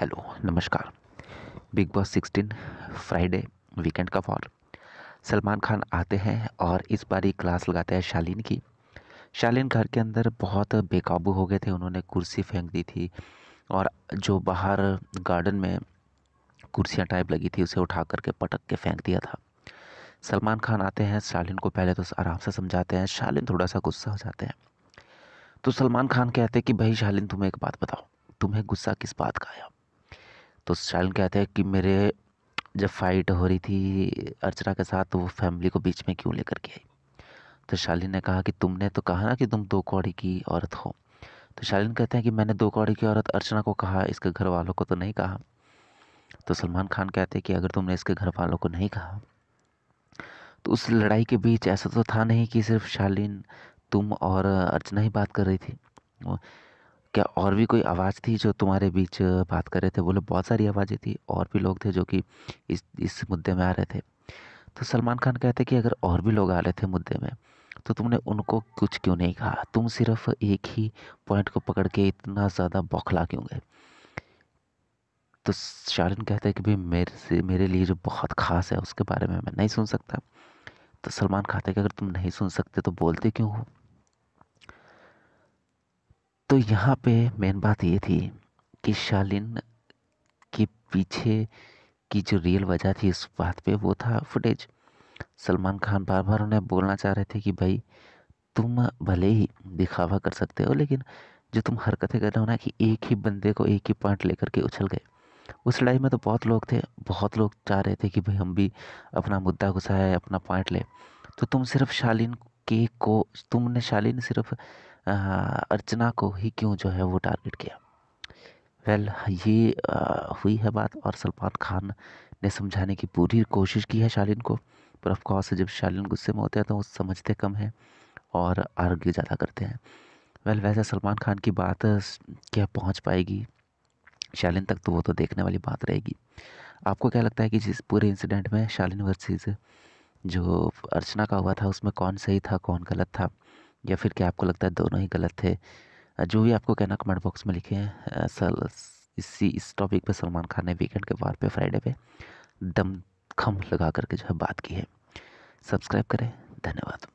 hello नमस्कार Bigg Boss sixteen Friday weekend का फॉर सलमान खान आते हैं और इस बार ही क्लास लगाते हैं शालीन की शालीन घर के अंदर बहुत बेकाबू हो गए थे उन्होंने कुर्सी फेंक दी थी और जो बाहर गार्डन में कुर्सियाँ टाइप लगी थी उसे उठा करके पटक के फेंक दिया था सलमान खान आते हैं शालीन को पहले तो आराम से समझाते हैं शालीन थोड़ा सा गुस्सा हो जाते हैं तो सलमान खान कहते हैं कि भाई शालीन तुम्हें एक बात बताओ तुम्हें गुस्सा किस बात का आया तो स्टालिन कहते हैं कि मेरे जब फाइट हो रही थी अर्चना के साथ तो वो फैमिली को बीच में क्यों लेकर के आई तो शालिन ने कहा कि तुमने तो कहा ना कि तुम दो कौड़ी की औरत हो तो शालिन कहते हैं कि मैंने दो कौड़ी की औरत अर्चना को कहा इसके घर वालों को तो नहीं कहा तो सलमान खान कहते हैं कि अगर तुमने इसके घर वालों को नहीं कहा तो उस लड़ाई के बीच ऐसा तो था नहीं कि सिर्फ शालीन तुम और अर्चना ही बात कर रही थी क्या और भी कोई आवाज़ थी जो तुम्हारे बीच बात कर रहे थे बोले बहुत सारी आवाज़ें थी और भी लोग थे जो कि इस इस मुद्दे में आ रहे थे तो सलमान खान कहते कि अगर और भी लोग आ रहे थे मुद्दे में तो तुमने उनको कुछ क्यों नहीं कहा तुम सिर्फ एक ही पॉइंट को पकड़ के इतना ज़्यादा बौखला क्यों गए तो शारिन कहते हैं कि भाई मेरे से मेरे लिए जो बहुत ख़ास है उसके बारे में मैं नहीं सुन सकता तो सलमान खाते कि अगर तुम नहीं सुन सकते तो बोलते क्यों हो तो यहाँ पे मेन बात ये थी कि शालिन के पीछे की जो रियल वजह थी इस बात पे वो था फुटेज सलमान खान बार बार उन्हें बोलना चाह रहे थे कि भाई तुम भले ही दिखावा कर सकते हो लेकिन जो तुम हरकतें कर रहे हो ना कि एक ही बंदे को एक ही पॉइंट लेकर के उछल गए उस लड़ाई में तो बहुत लोग थे बहुत लोग चाह रहे थे कि भाई हम भी अपना मुद्दा घुसाए अपना पॉइंट ले तो तुम सिर्फ शालीन केक को तुमने शालीन सिर्फ अर्चना को ही क्यों जो है वो टारगेट किया वेल ये आ, हुई है बात और सलमान खान ने समझाने की पूरी कोशिश की है शालीन को पर ऑफकोर्स जब शालीन गुस्से में होते हैं तो वो समझते कम हैं और आर्ग्यू ज़्यादा करते हैं वेल वैसे सलमान खान की बात क्या पहुंच पाएगी शालिन तक तो वो तो देखने वाली बात रहेगी आपको क्या लगता है कि जिस पूरे इंसिडेंट में शालीन वर्सेज़ जो अर्चना का हुआ था उसमें कौन सही था कौन गलत था या फिर क्या आपको लगता है दोनों ही गलत थे जो भी आपको कहना कमेंट बॉक्स में लिखें हैं इसी इस टॉपिक पर सलमान खान ने वीकेंड के वार पे फ्राइडे पे दम खम लगा करके जो है बात की है सब्सक्राइब करें धन्यवाद